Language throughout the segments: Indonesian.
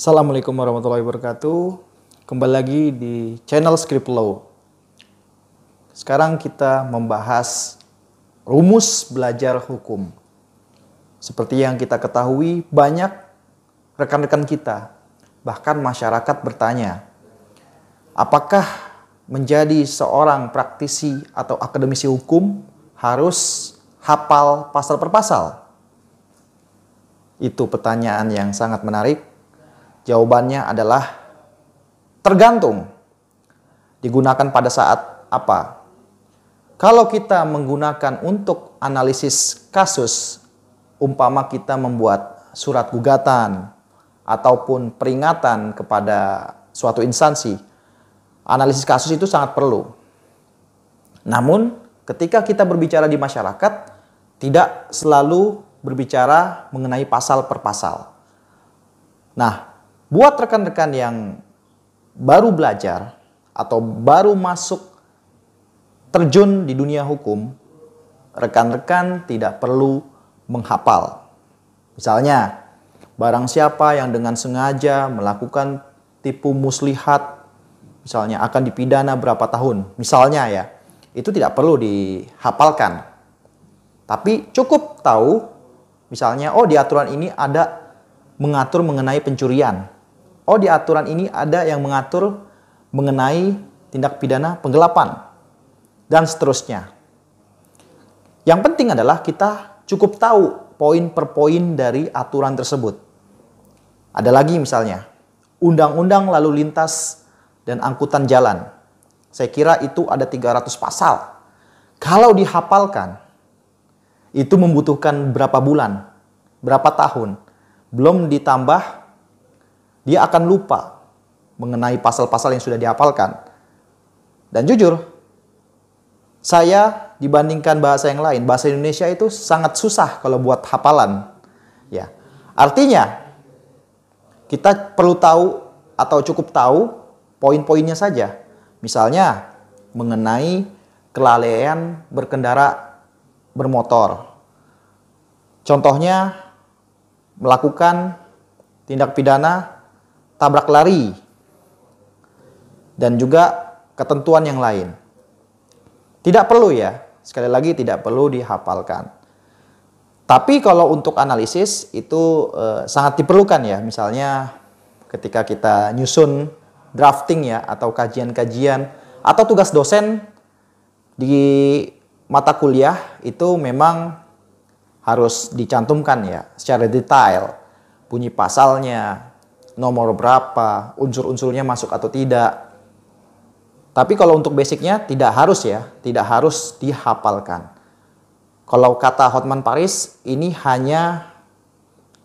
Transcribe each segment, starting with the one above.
Assalamualaikum warahmatullahi wabarakatuh. Kembali lagi di channel Script Law. Sekarang kita membahas rumus belajar hukum. Seperti yang kita ketahui, banyak rekan-rekan kita, bahkan masyarakat bertanya, apakah menjadi seorang praktisi atau akademisi hukum harus hafal pasal per pasal? Itu pertanyaan yang sangat menarik Jawabannya adalah tergantung digunakan pada saat apa. Kalau kita menggunakan untuk analisis kasus, umpama kita membuat surat gugatan ataupun peringatan kepada suatu instansi, analisis kasus itu sangat perlu. Namun, ketika kita berbicara di masyarakat, tidak selalu berbicara mengenai pasal per pasal. Nah, buat rekan-rekan yang baru belajar atau baru masuk terjun di dunia hukum, rekan-rekan tidak perlu menghafal. Misalnya, barang siapa yang dengan sengaja melakukan tipu muslihat, misalnya akan dipidana berapa tahun, misalnya ya, itu tidak perlu dihafalkan. Tapi cukup tahu, misalnya, oh di aturan ini ada mengatur mengenai pencurian oh di aturan ini ada yang mengatur mengenai tindak pidana penggelapan dan seterusnya. Yang penting adalah kita cukup tahu poin per poin dari aturan tersebut. Ada lagi misalnya, Undang-Undang Lalu Lintas dan Angkutan Jalan. Saya kira itu ada 300 pasal. Kalau dihafalkan, itu membutuhkan berapa bulan, berapa tahun. Belum ditambah dia akan lupa mengenai pasal-pasal yang sudah dihafalkan. Dan jujur, saya dibandingkan bahasa yang lain, bahasa Indonesia itu sangat susah kalau buat hafalan. Ya. Artinya, kita perlu tahu atau cukup tahu poin-poinnya saja. Misalnya mengenai kelalaian berkendara bermotor. Contohnya melakukan tindak pidana tabrak lari, dan juga ketentuan yang lain. Tidak perlu ya, sekali lagi tidak perlu dihafalkan. Tapi kalau untuk analisis itu eh, sangat diperlukan ya, misalnya ketika kita nyusun drafting ya atau kajian-kajian atau tugas dosen di mata kuliah itu memang harus dicantumkan ya secara detail bunyi pasalnya, nomor berapa, unsur-unsurnya masuk atau tidak. Tapi kalau untuk basicnya tidak harus ya, tidak harus dihafalkan. Kalau kata Hotman Paris, ini hanya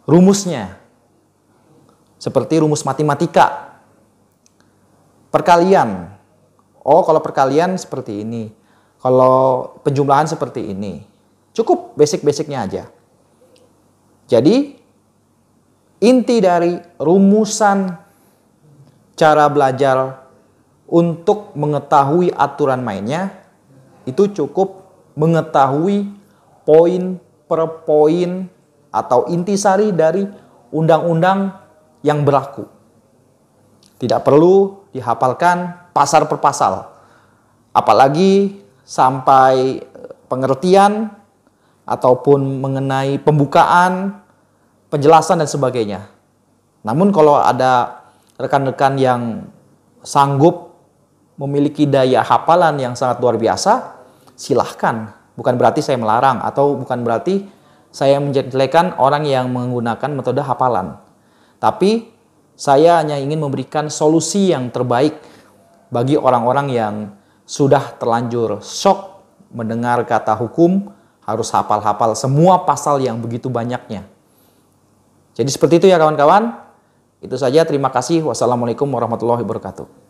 rumusnya. Seperti rumus matematika. Perkalian. Oh, kalau perkalian seperti ini. Kalau penjumlahan seperti ini. Cukup basic-basicnya aja. Jadi, inti dari rumusan cara belajar untuk mengetahui aturan mainnya itu cukup mengetahui poin per poin atau intisari dari undang-undang yang berlaku. Tidak perlu dihafalkan pasar per pasal. Apalagi sampai pengertian ataupun mengenai pembukaan penjelasan dan sebagainya. Namun kalau ada rekan-rekan yang sanggup memiliki daya hafalan yang sangat luar biasa, silahkan. Bukan berarti saya melarang atau bukan berarti saya menjelekkan orang yang menggunakan metode hafalan. Tapi saya hanya ingin memberikan solusi yang terbaik bagi orang-orang yang sudah terlanjur shock mendengar kata hukum harus hafal-hafal semua pasal yang begitu banyaknya. Jadi seperti itu ya kawan-kawan. Itu saja, terima kasih. Wassalamualaikum warahmatullahi wabarakatuh.